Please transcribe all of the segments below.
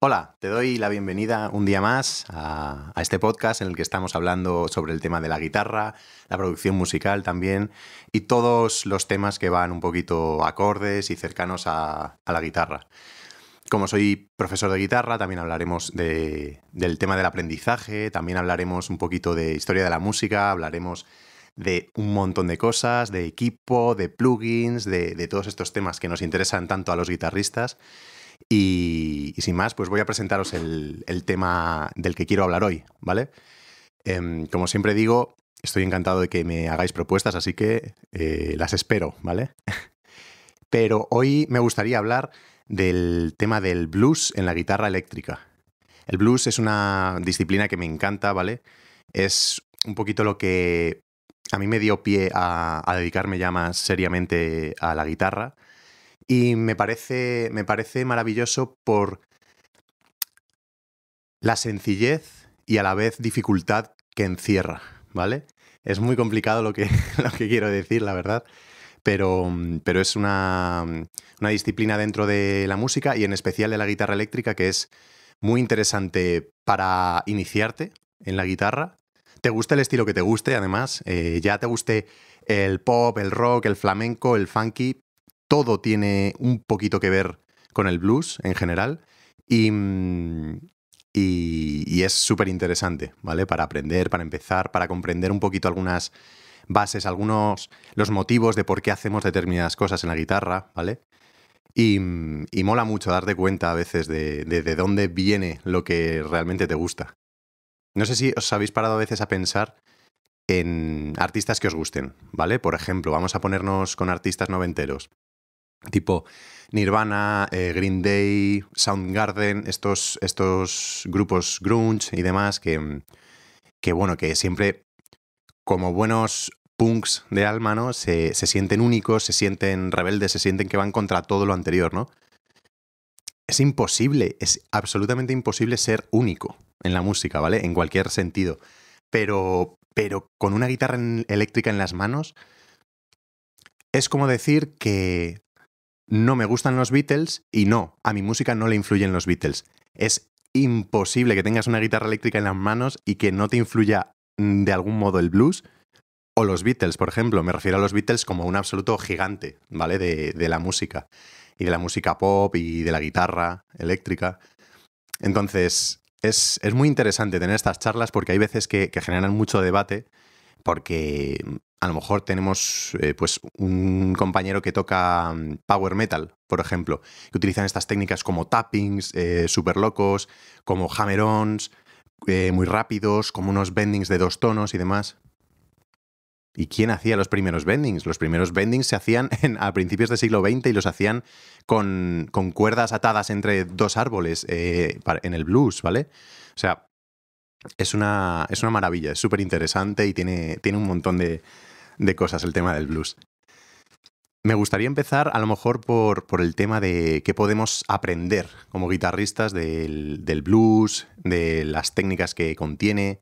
Hola, te doy la bienvenida un día más a, este podcast en el que estamos hablando sobre el tema de la guitarra, la producción musical también y todos los temas que van un poquito acordes y cercanos a, la guitarra. Como soy profesor de guitarra, también hablaremos del tema del aprendizaje, también hablaremos un poquito de historia de la música, hablaremos de un montón de cosas, de equipo, de plugins, de todos estos temas que nos interesan tanto a los guitarristas. Y, sin más, pues voy a presentaros el, tema del que quiero hablar hoy, ¿vale? Em, como siempre digo, estoy encantado de que me hagáis propuestas, así que eh, las espero, ¿vale? Pero hoy me gustaría hablar del tema del blues en la guitarra eléctrica. El blues es una disciplina que me encanta, ¿vale? Es un poquito lo que a mí me dio pie a, a dedicarme ya más seriamente a la guitarra y me parece, me parece maravilloso por la sencillez y a la vez dificultad que encierra, ¿vale? Es muy complicado lo que, lo que quiero decir, la verdad, pero, mm, pero es mm, una, disciplina dentro de la música y en especial de la guitarra eléctrica que es muy interesante para iniciarte en la guitarra. Te gusta el estilo que te guste, además, eh, ya te guste el pop, el rock, el flamenco, el funky, todo tiene un poquito que ver con el blues en general y, es súper interesante, ¿vale? Para aprender, para empezar, para comprender un poquito algunas bases, algunos los motivos de por qué hacemos determinadas cosas en la guitarra, ¿vale? Y, mola mucho darte cuenta a veces de, de, de dónde viene lo que realmente te gusta. No sé si os habéis parado a veces a pensar en artistas que os gusten, ¿vale? Por ejemplo, vamos a ponernos con artistas noventeros tipo Nirvana, eh, Green Day, Soundgarden, estos, estos grupos grunge y demás que, que, bueno, que siempre como buenos punks de alma, ¿no? Se, sienten únicos, se sienten rebeldes, se sienten que van contra todo lo anterior, ¿no? Es imposible, es absolutamente imposible ser único en la música, ¿vale? En cualquier sentido. Pero, pero con una guitarra eléctrica en las manos, es como decir que no me gustan los Beatles y no, a mi música no le influyen los Beatles. Es imposible que tengas una guitarra eléctrica en las manos y que no te influya mm, de algún modo el blues o los Beatles, por ejemplo. Me refiero a los Beatles como un absoluto gigante, ¿vale? De, la música y de la música pop y de la guitarra eléctrica. Entonces, es, muy interesante tener estas charlas porque hay veces que, que generan mucho debate porque a lo mejor tenemos eh, pues un compañero que toca mm, power metal, por ejemplo, que utilizan estas técnicas como tappings, eh, locos, como hammer-ons, eh, muy rápidos, como unos bendings de dos tonos y demás. ¿Y quién hacía los primeros bendings? Los primeros bendings se hacían a principios del siglo XX y los hacían con, con cuerdas atadas entre dos árboles eh, en el blues, ¿vale? O sea, es una, es una maravilla, es súper interesante y tiene, tiene un montón de, de, cosas el tema del blues. Me gustaría empezar a lo mejor por, por el tema de qué podemos aprender como guitarristas del, del, blues, de las técnicas que contiene,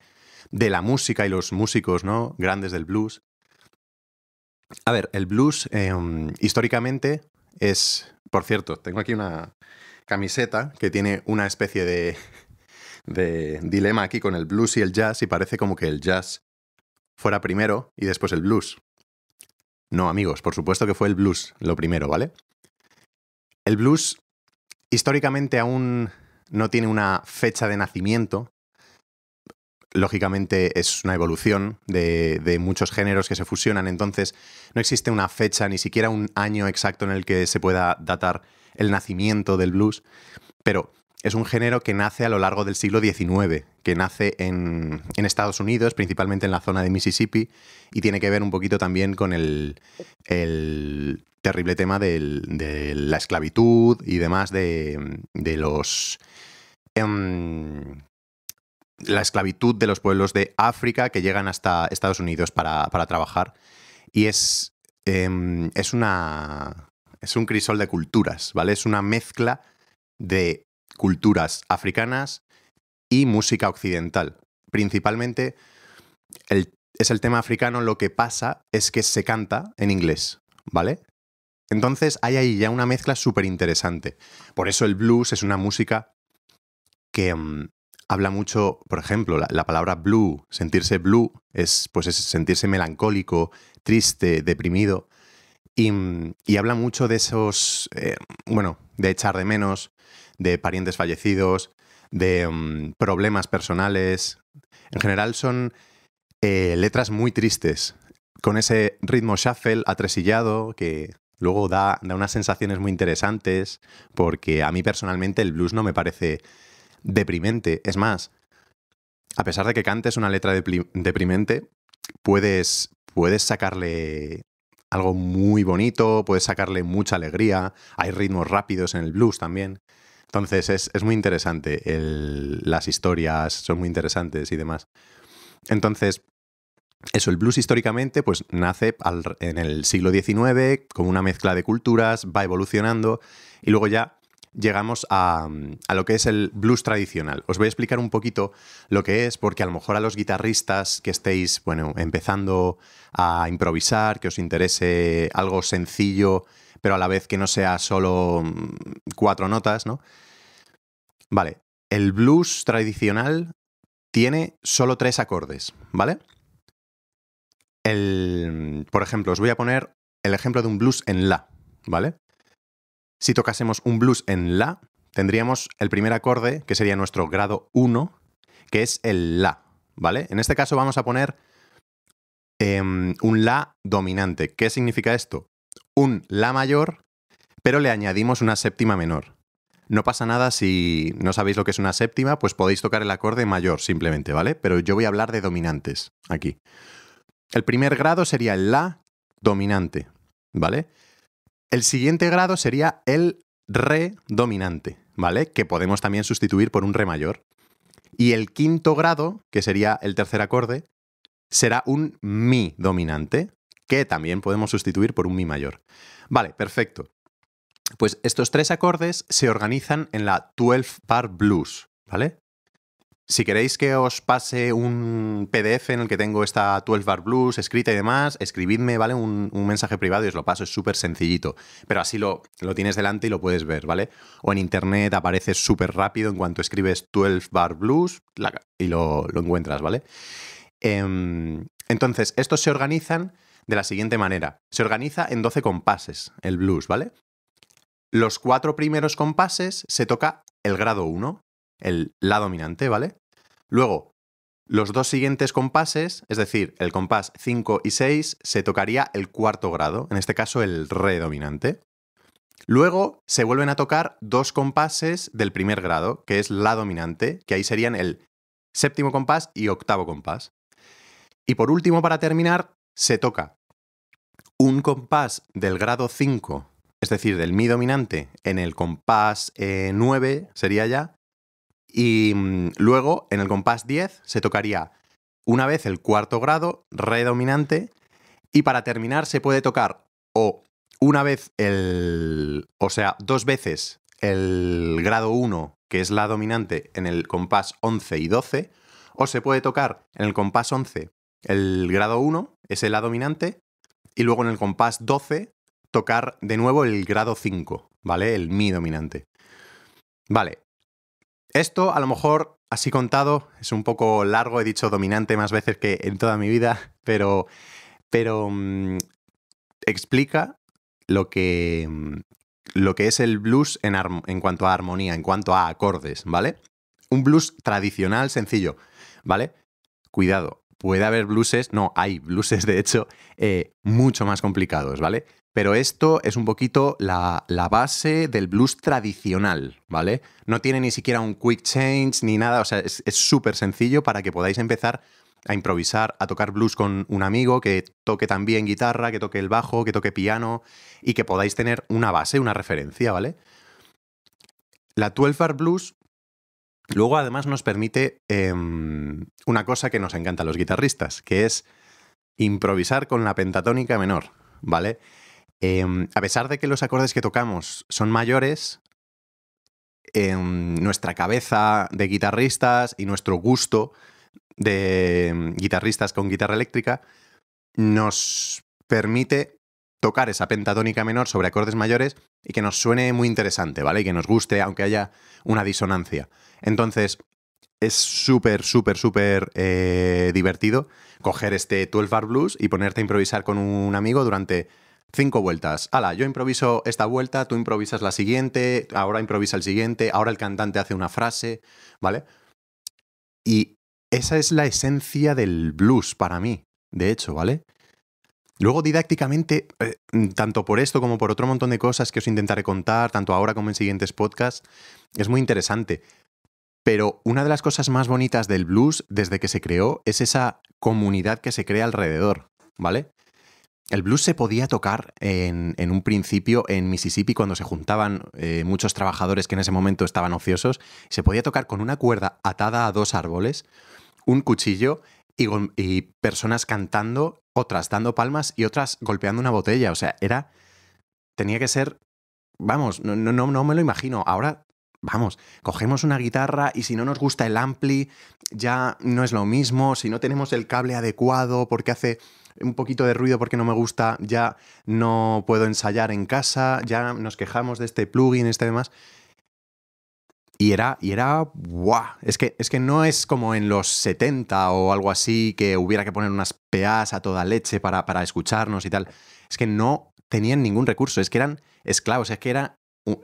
de la música y los músicos ¿no? grandes del blues. A ver, el blues em, históricamente es, por cierto, tengo aquí una camiseta que tiene una especie de, de dilema aquí con el blues y el jazz y parece como que el jazz fuera primero y después el blues. No, amigos, por supuesto que fue el blues lo primero, ¿vale? El blues históricamente aún no tiene una fecha de nacimiento. Lógicamente es una evolución de, muchos géneros que se fusionan, entonces no existe una fecha, ni siquiera un año exacto en el que se pueda datar el nacimiento del blues, pero es un género que nace a lo largo del siglo XIX, que nace en, Estados Unidos, principalmente en la zona de Mississippi, y tiene que ver un poquito también con el, terrible tema de la esclavitud y demás de, los... Em, la esclavitud de los pueblos de África que llegan hasta Estados Unidos para, trabajar. Y es, em, es una. Es un crisol de culturas, ¿vale? Es una mezcla de culturas africanas y música occidental. Principalmente es el tema africano lo que pasa es que se canta en inglés, ¿vale? Entonces hay ahí ya una mezcla súper interesante. Por eso el blues es una música que mm, habla mucho, por ejemplo, la, palabra blue, sentirse blue es, pues es sentirse melancólico, triste, deprimido. Y, mm, habla mucho de esos, eh, bueno, de echar de menos, de parientes fallecidos, de mm, problemas personales. En general son eh, letras muy tristes, con ese ritmo shuffle atresillado que luego da, unas sensaciones muy interesantes, porque a mí personalmente el blues no me parece deprimente. Es más, a pesar de que cantes una letra deprimente, puedes, puedes sacarle algo muy bonito, puedes sacarle mucha alegría, hay ritmos rápidos en el blues también. Entonces es, muy interesante, las historias son muy interesantes y demás. Entonces, eso, el blues históricamente pues nace en el siglo XIX como una mezcla de culturas, va evolucionando y luego ya llegamos a, a, lo que es el blues tradicional. Os voy a explicar un poquito lo que es, porque a lo mejor a los guitarristas que estéis, bueno, empezando a improvisar, que os interese algo sencillo pero a la vez que no sea solo mm, cuatro notas, ¿no? Vale, el blues tradicional tiene solo tres acordes, ¿vale? El, mm, por ejemplo, os voy a poner el ejemplo de un blues en La, ¿vale? Si tocásemos un blues en La, tendríamos el primer acorde, que sería nuestro grado 1, que es el La, ¿vale? En este caso vamos a poner em, un La dominante. ¿Qué significa esto? un La mayor, pero le añadimos una séptima menor. No pasa nada si no sabéis lo que es una séptima, pues podéis tocar el acorde mayor simplemente, ¿vale? Pero yo voy a hablar de dominantes aquí. El primer grado sería el La dominante, ¿vale? El siguiente grado sería el Re dominante, ¿vale? Que podemos también sustituir por un Re mayor. Y el quinto grado, que sería el tercer acorde, será un Mi dominante, que también podemos sustituir por un mi mayor. Vale, perfecto. Pues estos tres acordes se organizan en la 12 bar blues, ¿vale? Si queréis que os pase un PDF en el que tengo esta 12 bar blues escrita y demás, escribidme, ¿vale? Un, mensaje privado y os lo paso, es súper sencillito. Pero así lo, tienes delante y lo puedes ver, ¿vale? O en internet aparece súper rápido en cuanto escribes 12 bar blues y lo, encuentras, ¿vale? Em, entonces, estos se organizan de la siguiente manera. Se organiza en 12 compases el blues, ¿vale? Los cuatro primeros compases se toca el grado 1, el la dominante, ¿vale? Luego, los dos siguientes compases, es decir, el compás 5 y 6, se tocaría el cuarto grado, en este caso el re dominante. Luego se vuelven a tocar dos compases del primer grado, que es la dominante, que ahí serían el séptimo compás y octavo compás. Y por último, para terminar, se toca un compás del grado 5, es decir, del mi dominante, en el compás 9 eh, sería ya, y mm, luego en el compás 10 se tocaría una vez el cuarto grado, re dominante, y para terminar se puede tocar o una vez el, o sea, dos veces el grado 1, que es la dominante en el compás 11 y 12, o se puede tocar en el compás 11 el grado 1, ese la dominante, y luego en el compás 12 tocar de nuevo el grado 5, ¿vale? El mi dominante. Vale. Esto a lo mejor así contado es un poco largo, he dicho dominante más veces que en toda mi vida, pero pero mm, explica lo que mm, lo que es el blues en, en cuanto a armonía, en cuanto a acordes, ¿vale? Un blues tradicional sencillo, ¿vale? Cuidado, puede haber blueses, no, hay blueses de hecho, eh, mucho más complicados, ¿vale? Pero esto es un poquito la, la, base del blues tradicional, ¿vale? No tiene ni siquiera un quick change ni nada, o sea, es súper sencillo para que podáis empezar a improvisar, a tocar blues con un amigo que toque también guitarra, que toque el bajo, que toque piano y que podáis tener una base, una referencia, ¿vale? La 12 Bar Blues Luego además nos permite em, una cosa que nos encanta a los guitarristas, que es improvisar con la pentatónica menor, ¿vale? Em, a pesar de que los acordes que tocamos son mayores, em, nuestra cabeza de guitarristas y nuestro gusto de guitarristas con guitarra eléctrica nos permite tocar esa pentatónica menor sobre acordes mayores y que nos suene muy interesante, ¿vale? Y que nos guste, aunque haya una disonancia. Entonces, es súper, súper, súper eh, divertido coger este 12 bar blues y ponerte a improvisar con un amigo durante cinco vueltas. Ala, yo improviso esta vuelta, tú improvisas la siguiente, ahora improvisa el siguiente, ahora el cantante hace una frase, ¿vale? Y esa es la esencia del blues para mí, de hecho, ¿vale? Luego, didácticamente, eh, mm, tanto por esto como por otro montón de cosas que os intentaré contar, tanto ahora como en siguientes podcasts, es muy interesante. Pero una de las cosas más bonitas del blues desde que se creó es esa comunidad que se crea alrededor, ¿vale? El blues se podía tocar en, un principio en Mississippi cuando se juntaban eh, muchos trabajadores que en ese momento estaban ociosos. Se podía tocar con una cuerda atada a dos árboles, un cuchillo y, personas cantando, otras dando palmas y otras golpeando una botella. O sea, era. Tenía que ser. Vamos, no, no, no me lo imagino. Ahora vamos, cogemos una guitarra y si no nos gusta el ampli, ya no es lo mismo, si no tenemos el cable adecuado porque hace un poquito de ruido porque no me gusta, ya no puedo ensayar en casa, ya nos quejamos de este plugin, este demás. Y era, y era, ¡guau! Es que, es que no es como en los 70 o algo así, que hubiera que poner unas peas a toda leche para, para escucharnos y tal. Es que no tenían ningún recurso, es que eran esclavos, es que era,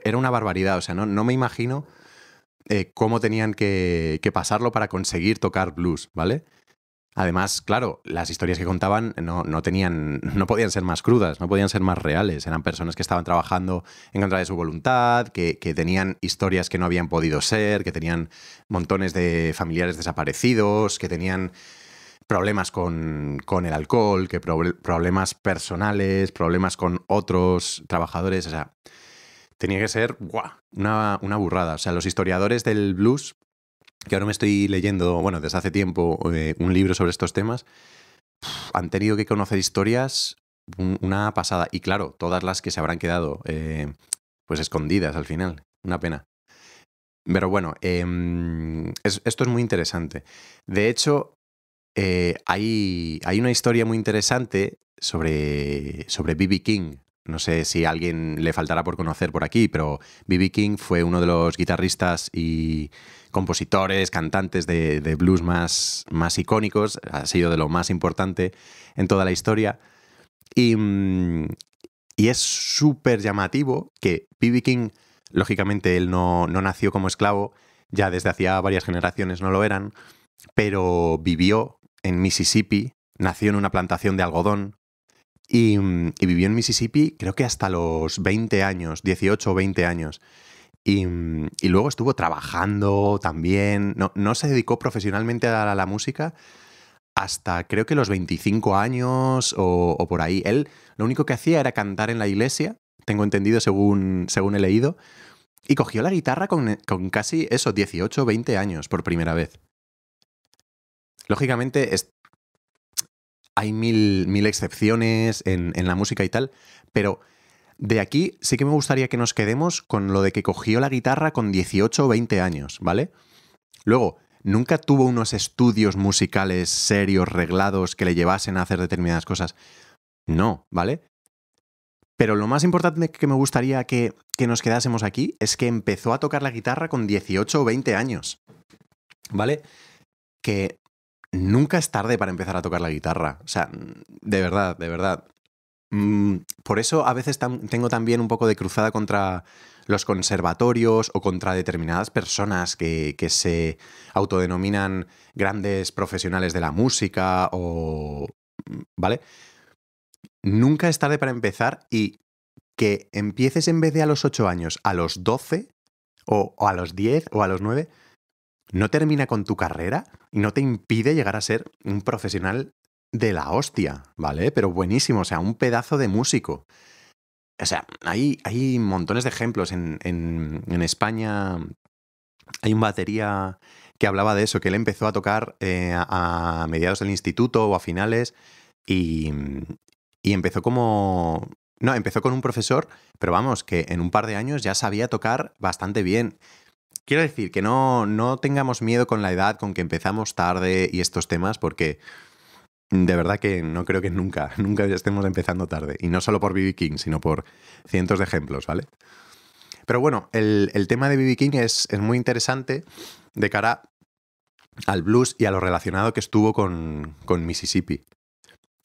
era una barbaridad. O sea, no, no me imagino eh, cómo tenían que, pasarlo para conseguir tocar blues, ¿vale? Además, claro, las historias que contaban no, tenían, no podían ser más crudas, no podían ser más reales. Eran personas que estaban trabajando en contra de su voluntad, que, tenían historias que no habían podido ser, que tenían montones de familiares desaparecidos, que tenían problemas con, el alcohol, que problemas personales, problemas con otros trabajadores. O sea, tenía que ser Una, una burrada. O sea, los historiadores del blues que ahora me estoy leyendo, bueno, desde hace tiempo, eh, un libro sobre estos temas, han tenido que conocer historias una pasada. Y claro, todas las que se habrán quedado eh, pues escondidas al final. Una pena. Pero bueno, em, esto es muy interesante. De hecho, eh, hay, hay, una historia muy interesante sobre, sobre King no sé si a alguien le faltará por conocer por aquí, pero B.B. King fue uno de los guitarristas y compositores, cantantes de, blues más, más, icónicos, ha sido de lo más importante en toda la historia. Y, mm, es súper llamativo que B.B. King, lógicamente él no nació como esclavo, ya desde hacía varias generaciones no lo eran, pero vivió en Mississippi, nació en una plantación de algodón, y, vivió en Mississippi creo que hasta los 20 años, 18 o 20 años. Y, luego estuvo trabajando también, no, se dedicó profesionalmente a la, música hasta creo que los 25 años o, por ahí. Él lo único que hacía era cantar en la iglesia, tengo entendido según, según he leído, y cogió la guitarra con, casi eso, 18, o 20 años por primera vez. Lógicamente, es, hay mil, mil excepciones en, la música y tal, pero de aquí sí que me gustaría que nos quedemos con lo de que cogió la guitarra con 18 o 20 años, ¿vale? Luego, nunca tuvo unos estudios musicales serios, reglados, que le llevasen a hacer determinadas cosas. No, ¿vale? Pero lo más importante que me gustaría que, que, nos quedásemos aquí es que empezó a tocar la guitarra con 18 o 20 años. ¿Vale? Que nunca es tarde para empezar a tocar la guitarra. O sea, de verdad, de verdad. Mm, por eso a veces tengo también un poco de cruzada contra los conservatorios o contra determinadas personas que, se autodenominan grandes profesionales de la música o... ¿Vale? Nunca es tarde para empezar y que empieces en vez de a los 8 años, a los 12 o, o a los 10 o a los 9, no termina con tu carrera y no te impide llegar a ser un profesional de la hostia, ¿vale? Pero buenísimo, o sea, un pedazo de músico. O sea, hay, montones de ejemplos. En, en, España hay un batería que hablaba de eso, que él empezó a tocar eh, a, mediados del instituto o a finales y, y empezó como... No, empezó con un profesor, pero vamos, que en un par de años ya sabía tocar bastante bien Quiero decir que no, no tengamos miedo con la edad, con que empezamos tarde y estos temas, porque de verdad que no creo que nunca, nunca estemos empezando tarde. Y no solo por BB King, sino por cientos de ejemplos, ¿vale? Pero bueno, el, tema de BB King es, muy interesante de cara al blues y a lo relacionado que estuvo con, con Mississippi.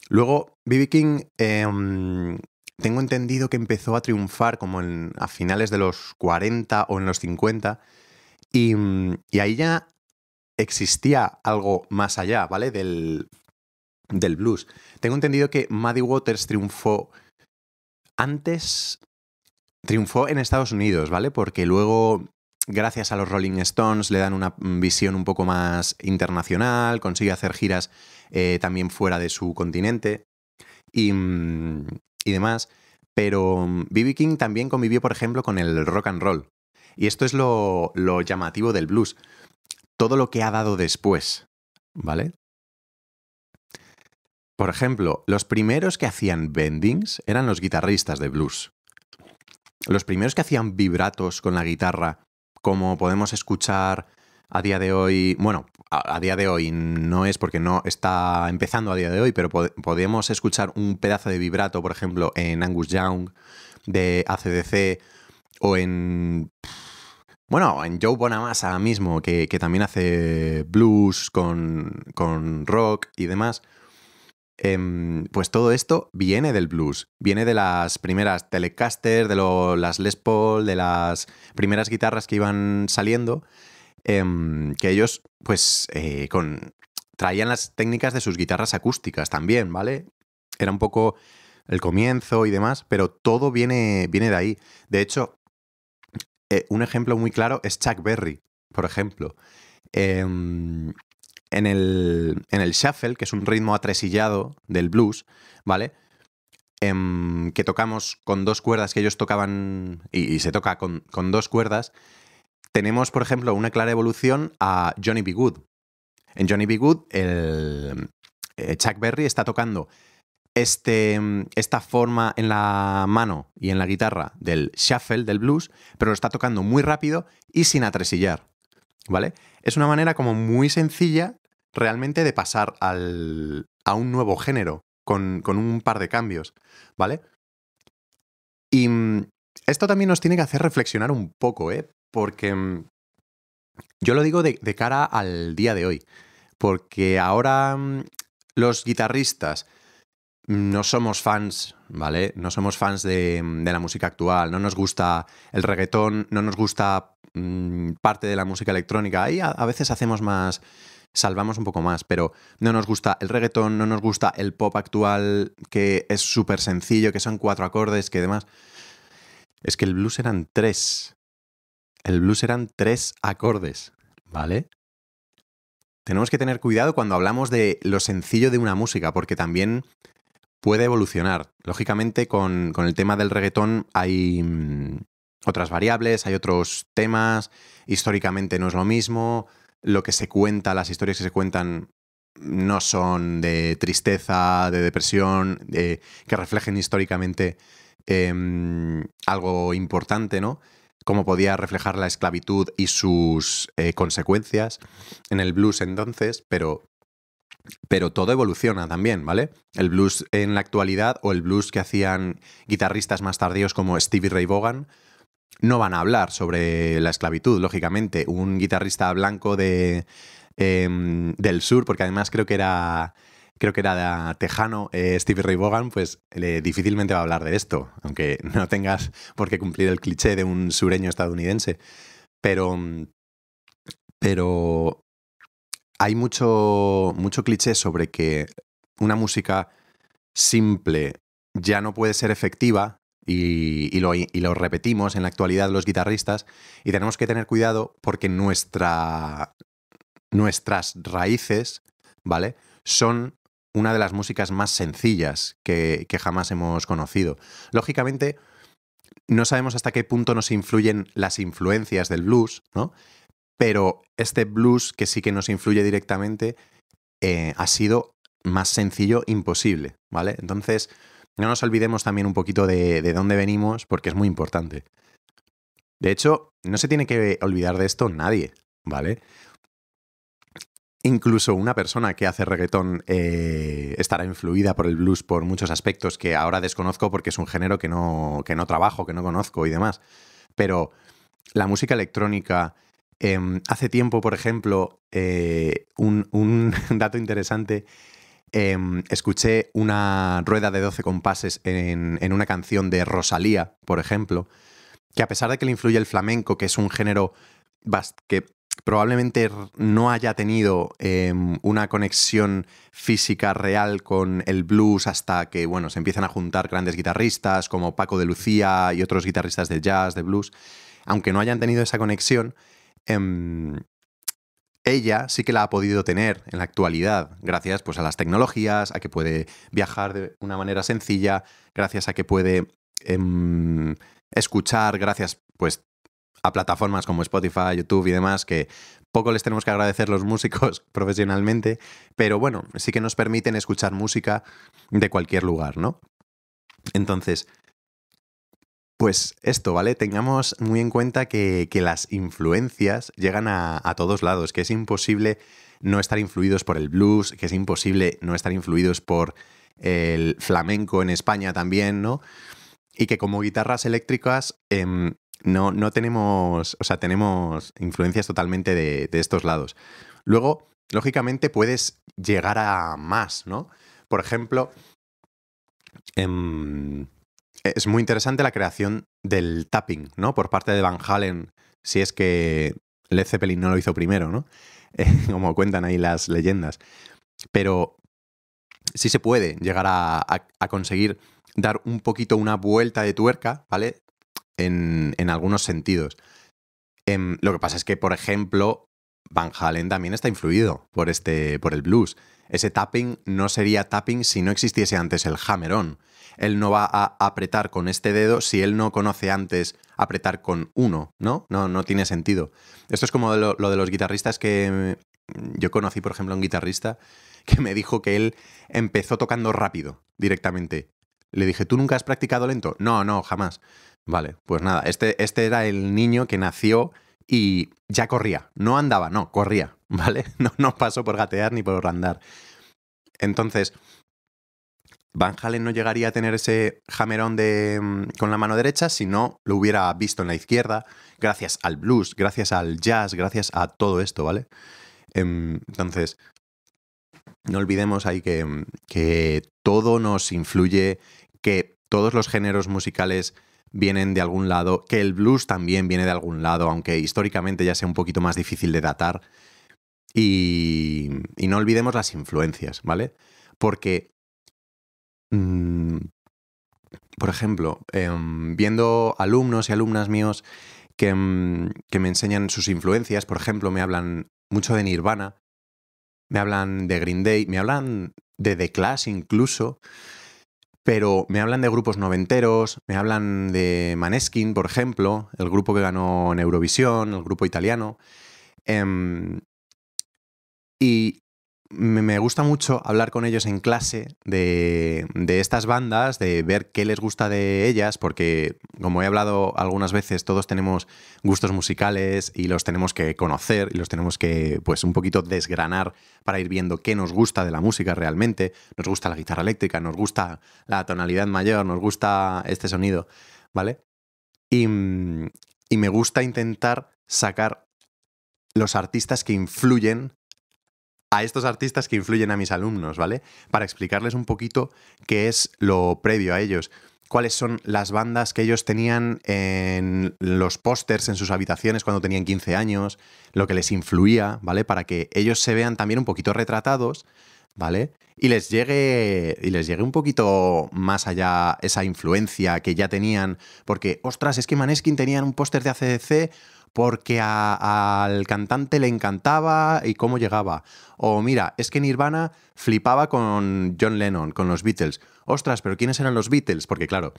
Luego, BB King, em, tengo entendido que empezó a triunfar como a finales de los 40 o en los 50 Mm, y, ahí ya existía algo más allá, ¿vale? Del, blues. Tengo entendido que Maddie Waters triunfó antes, triunfó en Estados Unidos, ¿vale? Porque luego, gracias a los Rolling Stones, le dan una visión un poco más internacional, consigue hacer giras eh, también fuera de su continente y, mm, y demás. Pero BB mm, King también convivió, por ejemplo, con el rock and roll, y esto es lo, llamativo del blues. Todo lo que ha dado después, ¿vale? Por ejemplo, los primeros que hacían bendings eran los guitarristas de blues. Los primeros que hacían vibratos con la guitarra, como podemos escuchar a día de hoy, bueno, a, día de hoy no es porque no está empezando a día de hoy, pero podemos escuchar un pedazo de vibrato, por ejemplo, en Angus Young de ACDC o en... Bueno, en Joe Bonamassa mismo, que, también hace blues con, rock y demás. Em, pues todo esto viene del blues, viene de las primeras Telecaster, de las Les Paul, de las primeras guitarras que iban saliendo, em, que ellos pues eh, con, traían las técnicas de sus guitarras acústicas también, ¿vale? Era un poco el comienzo y demás, pero todo viene, viene de ahí. De hecho, eh, un ejemplo muy claro es Chuck Berry, por ejemplo. Em, en, el, shuffle, que es un ritmo atresillado del blues, ¿vale? Em, que tocamos con dos cuerdas que ellos tocaban y, se toca con, con, dos cuerdas, tenemos, por ejemplo, una clara evolución a Johnny B. Good. En Johnny B. Good, el, eh, Chuck Berry está tocando este, esta forma en la mano y en la guitarra del shuffle, del blues, pero lo está tocando muy rápido y sin atresillar. ¿Vale? Es una manera como muy sencilla realmente de pasar al, a un nuevo género con, un par de cambios. ¿Vale? Y mm, esto también nos tiene que hacer reflexionar un poco, ¿eh? Porque mm, yo lo digo de cara al día de hoy. Porque ahora mm, los guitarristas no somos fans, ¿vale? No somos fans de, la música actual, no nos gusta el reggaetón, no nos gusta mm, parte de la música electrónica. Ahí a, a, veces hacemos más, salvamos un poco más, pero no nos gusta el reggaetón, no nos gusta el pop actual, que es súper sencillo, que son cuatro acordes, que demás. Es que el blues eran tres. El blues eran tres acordes, ¿vale? Tenemos que tener cuidado cuando hablamos de lo sencillo de una música, porque también puede evolucionar. Lógicamente, con, el tema del reggaetón hay mm, otras variables, hay otros temas, históricamente no es lo mismo, lo que se cuenta, las historias que se cuentan mm, no son de tristeza, de depresión, de, que reflejen históricamente em, algo importante, ¿no? Como podía reflejar la esclavitud y sus eh, consecuencias en el blues entonces, pero pero todo evoluciona también, ¿vale? El blues en la actualidad o el blues que hacían guitarristas más tardíos como Stevie Ray Vaughan no van a hablar sobre la esclavitud, lógicamente. Un guitarrista blanco de, em, del sur, porque además creo que era creo que era tejano, eh, Stevie Ray Vaughan, pues eh, difícilmente va a hablar de esto, aunque no tengas por qué cumplir el cliché de un sureño estadounidense. Pero, pero hay mucho, mucho cliché sobre que una música simple ya no puede ser efectiva y, lo, repetimos en la actualidad los guitarristas y tenemos que tener cuidado porque nuestra, nuestras raíces, ¿vale? Son una de las músicas más sencillas que, que jamás hemos conocido. Lógicamente, no sabemos hasta qué punto nos influyen las influencias del blues, ¿no? Pero este blues, que sí que nos influye directamente, eh, ha sido más sencillo imposible, ¿vale? Entonces, no nos olvidemos también un poquito de, dónde venimos, porque es muy importante. De hecho, no se tiene que olvidar de esto nadie, ¿vale? Incluso una persona que hace reggaetón eh, estará influida por el blues por muchos aspectos que ahora desconozco porque es un género que no, que no trabajo, que no conozco y demás. Pero la música electrónica, Em, hace tiempo, por ejemplo, eh, un, dato interesante, em, escuché una rueda de 12 compases en, una canción de Rosalía, por ejemplo, que a pesar de que le influye el flamenco, que es un género que probablemente no haya tenido em, una conexión física real con el blues hasta que, bueno, se empiezan a juntar grandes guitarristas como Paco de Lucía y otros guitarristas de jazz, de blues, aunque no hayan tenido esa conexión, Em, ella sí que la ha podido tener en la actualidad, gracias pues, a las tecnologías, a que puede viajar de una manera sencilla, gracias a que puede em, escuchar, gracias pues, a plataformas como Spotify, YouTube y demás, que poco les tenemos que agradecer los músicos profesionalmente, pero bueno, sí que nos permiten escuchar música de cualquier lugar, ¿no? Entonces, pues esto, ¿vale? Tengamos muy en cuenta que, las influencias llegan a, todos lados, que es imposible no estar influidos por el blues, que es imposible no estar influidos por el flamenco en España también, ¿no? Y que como guitarras eléctricas em, no, no, tenemos, o sea, tenemos influencias totalmente de, estos lados. Luego, lógicamente, puedes llegar a más, ¿no? Por ejemplo, em, e, es muy interesante la creación del tapping, ¿no? Por parte de Van Halen, si es que Led Zeppelin no lo hizo primero, ¿no? Eh, como cuentan ahí las leyendas. Pero sí se puede llegar a, conseguir dar un poquito una vuelta de tuerca, ¿vale? En, algunos sentidos. Em, lo que pasa es que, por ejemplo, Van Halen también está influido por, este, por el blues. Ese tapping no sería tapping si no existiese antes el hammer-on él no va a apretar con este dedo si él no conoce antes apretar con uno, ¿no? No, no tiene sentido. Esto es como lo, de los guitarristas que mm, yo conocí, por ejemplo, un guitarrista que me dijo que él empezó tocando rápido directamente. Le dije, ¿tú nunca has practicado lento? No, no, jamás. Vale, pues nada, este, este era el niño que nació y ya corría. No andaba, no, corría, ¿vale? No, no pasó por gatear ni por andar. Entonces, Van Halen no llegaría a tener ese jamerón de, mm, con la mano derecha si no lo hubiera visto en la izquierda, gracias al blues, gracias al jazz, gracias a todo esto, ¿vale? Em, entonces, no olvidemos ahí que, mm, que todo nos influye, que todos los géneros musicales vienen de algún lado, que el blues también viene de algún lado, aunque históricamente ya sea un poquito más difícil de datar. Y, y no olvidemos las influencias, ¿vale? Porque Mm, por ejemplo, em, viendo alumnos y alumnas míos mm, que, me enseñan sus influencias, por ejemplo, me hablan mucho de Nirvana, me hablan de Green Day, me hablan de The Clash incluso, pero me hablan de grupos noventeros, me hablan de Maneskin, por ejemplo, el grupo que ganó en Eurovisión, el grupo italiano. Em, y me gusta mucho hablar con ellos en clase de, estas bandas, de ver qué les gusta de ellas, porque como he hablado algunas veces, todos tenemos gustos musicales y los tenemos que conocer y los tenemos que pues un poquito desgranar para ir viendo qué nos gusta de la música realmente. Nos gusta la guitarra eléctrica, nos gusta la tonalidad mayor, nos gusta este sonido, ¿vale? y me gusta intentar sacar los artistas que influyen a estos artistas que influyen a mis alumnos, ¿vale? Para explicarles un poquito qué es lo previo a ellos, cuáles son las bandas que ellos tenían en los pósters en sus habitaciones cuando tenían 15 años, lo que les influía, ¿vale? Para que ellos se vean también un poquito retratados, ¿vale? y les llegue, y les llegue un poquito más allá esa influencia que ya tenían, porque, ostras, es que Maneskin tenían un póster de ACDC porque al cantante le encantaba y cómo llegaba. O mira, es que Nirvana flipaba con John Lennon, con los Beatles. Ostras, pero ¿quiénes eran los Beatles? Porque claro,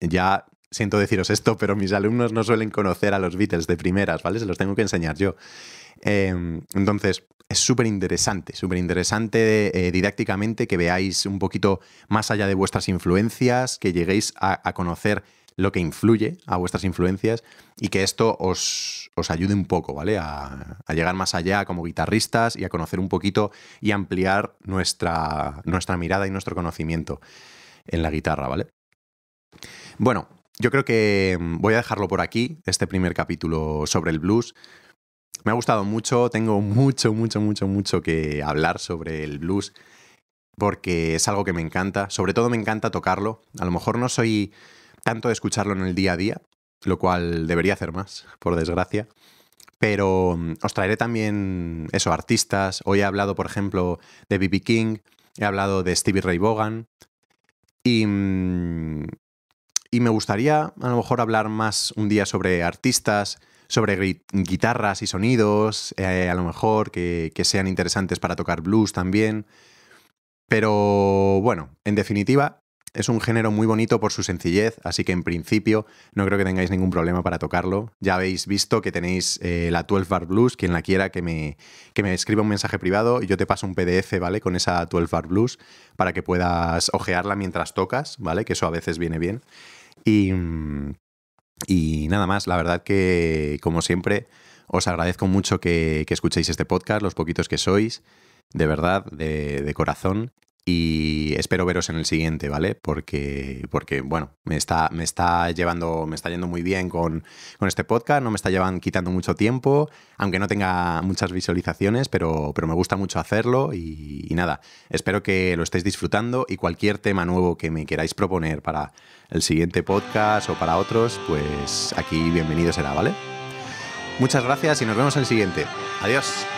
ya siento deciros esto, pero mis alumnos no suelen conocer a los Beatles de primeras, ¿vale? Se los tengo que enseñar yo. Em, entonces, es súper interesante, súper interesante eh, didácticamente que veáis un poquito más allá de vuestras influencias, que lleguéis a, conocer lo que influye a vuestras influencias y que esto os, ayude un poco, ¿vale? A, a, llegar más allá como guitarristas y a conocer un poquito y ampliar nuestra, nuestra mirada y nuestro conocimiento en la guitarra, ¿vale? Bueno, yo creo que mm, voy a dejarlo por aquí, este primer capítulo sobre el blues. Me ha gustado mucho, tengo mucho, mucho, mucho, mucho que hablar sobre el blues, porque es algo que me encanta, sobre todo me encanta tocarlo. A lo mejor no soy tanto de escucharlo en el día a día, lo cual debería hacer más, por desgracia. Pero mm, os traeré también eso, artistas. Hoy he hablado, por ejemplo, de B.B. King, he hablado de Stevie Ray Vaughan. Y mm, y me gustaría a lo mejor hablar más un día sobre artistas, sobre guitarras y sonidos, eh, a lo mejor que, sean interesantes para tocar blues también. Pero bueno, en definitiva, es un género muy bonito por su sencillez, así que en principio no creo que tengáis ningún problema para tocarlo. Ya habéis visto que tenéis eh, la 12 Bar Blues, quien la quiera que me, que me escriba un mensaje privado y yo te paso un PDF, ¿vale? Con esa 12 Bar Blues para que puedas ojearla mientras tocas, ¿vale? Que eso a veces viene bien. Mm, y, nada más, la verdad que, como siempre, os agradezco mucho que, escuchéis este podcast, los poquitos que sois, de verdad, de, de corazón y espero veros en el siguiente, ¿vale? Porque, porque bueno, me está, me está llevando, me está yendo muy bien con, este podcast, no me está llevando, quitando mucho tiempo, aunque no tenga muchas visualizaciones, pero, pero me gusta mucho hacerlo y nada, espero que lo estéis disfrutando y cualquier tema nuevo que me queráis proponer para el siguiente podcast o para otros, pues aquí bienvenido será, ¿vale? Muchas gracias y nos vemos en el siguiente. Adiós.